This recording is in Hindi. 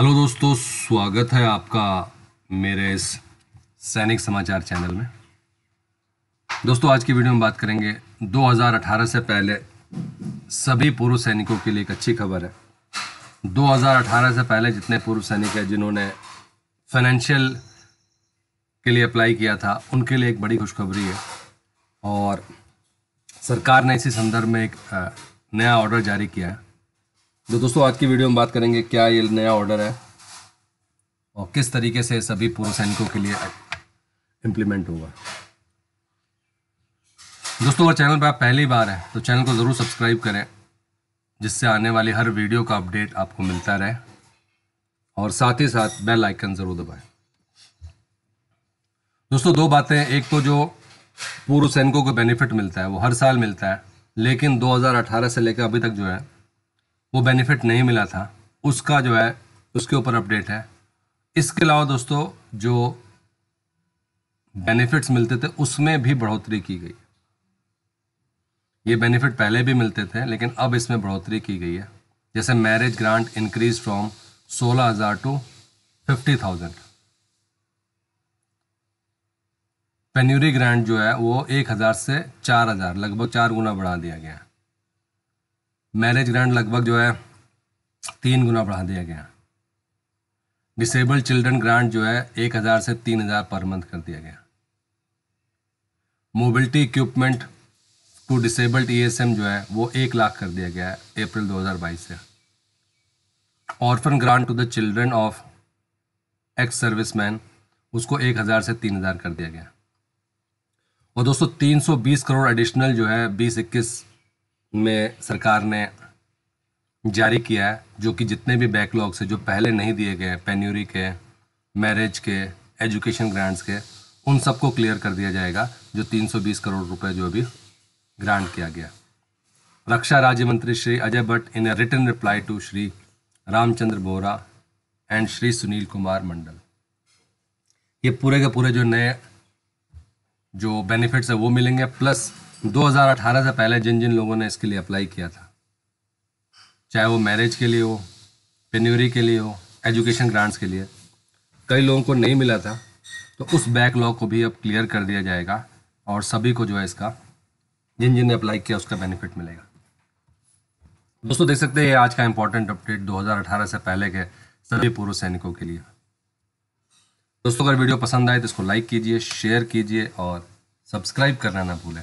हेलो दोस्तों स्वागत है आपका मेरे इस सैनिक समाचार चैनल में दोस्तों आज की वीडियो में बात करेंगे 2018 से पहले सभी पूर्व सैनिकों के लिए एक अच्छी खबर है 2018 से पहले जितने पूर्व सैनिक हैं जिन्होंने फाइनेंशियल के लिए अप्लाई किया था उनके लिए एक बड़ी खुशखबरी है और सरकार ने इसी संदर्भ में एक नया ऑर्डर जारी किया है तो दोस्तों आज की वीडियो में बात करेंगे क्या ये नया ऑर्डर है और किस तरीके से सभी पूर्व सैनिकों के लिए इम्प्लीमेंट होगा दोस्तों अगर चैनल पर आप पहली बार हैं तो चैनल को ज़रूर सब्सक्राइब करें जिससे आने वाली हर वीडियो का अपडेट आपको मिलता रहे और साथ ही साथ बेल आइकन ज़रूर दबाएं दोस्तों दो बातें एक तो जो पूर्व सैनिकों को बेनिफिट मिलता है वो हर साल मिलता है लेकिन 2018 से लेकर अभी तक जो है वो बेनिफिट नहीं मिला था उसका जो है उसके ऊपर अपडेट है इसके अलावा दोस्तों जो बेनिफिट्स मिलते थे उसमें भी बढ़ोतरी की गई ये बेनिफिट पहले भी मिलते थे लेकिन अब इसमें बढ़ोतरी की गई है जैसे मैरिज ग्रांट इंक्रीज फ्रॉम सोलह हज़ार to fifty thousand penury grant जो है वो एक हज़ार से चार हज़ार लगभग चार गुना बढ़ा दिया गया है मैरिज ग्रांट लगभग जो है तीन गुना बढ़ा दिया गया डिसेबल्ड चिल्ड्रन ग्रांट जो है एक हज़ार से तीन हज़ार पर मंथ कर दिया गया मोबिलिटी इक्विपमेंट टू डिसेबल्ड ई जो है वो एक लाख कर दिया गया है अप्रैल 2022 से orphan grant to the children of ex service उसको एक हज़ार से तीन हज़ार कर दिया गया और दोस्तों 320 करोड़ एडिशनल जो है बीस इक्कीस में सरकार ने जारी किया है जो कि जितने भी बैकलॉग्स हैं जो पहले नहीं दिए गए पेन्यूरी के मैरिज के एजुकेशन ग्रांट्स के उन सबको क्लियर कर दिया जाएगा जो 320 करोड़ रुपए जो अभी ग्रांट किया गया रक्षा राज्य मंत्री Shri Ajay Bhatt in a written reply to Shri Ramchandra Bora and Shri Sunil Kumar Mandal ये पूरे के पूरे जो नए जो बेनिफिट्स है वो मिलेंगे प्लस 2018 से पहले जिन जिन लोगों ने इसके लिए अप्लाई किया था चाहे वो मैरिज के लिए हो पेन्यूरी के लिए हो एजुकेशन ग्रांट्स के लिए कई लोगों को नहीं मिला था तो उस बैकलॉग को भी अब क्लियर कर दिया जाएगा और सभी को जो है इसका जिन जिन ने अप्लाई किया उसका बेनिफिट मिलेगा दोस्तों देख सकते हैं आज का इंपॉर्टेंट अपडेट 2018 से पहले के सभी पूर्व सैनिकों के लिए दोस्तों अगर वीडियो पसंद आए तो इसको लाइक कीजिए शेयर कीजिए और सब्सक्राइब करना ना भूलें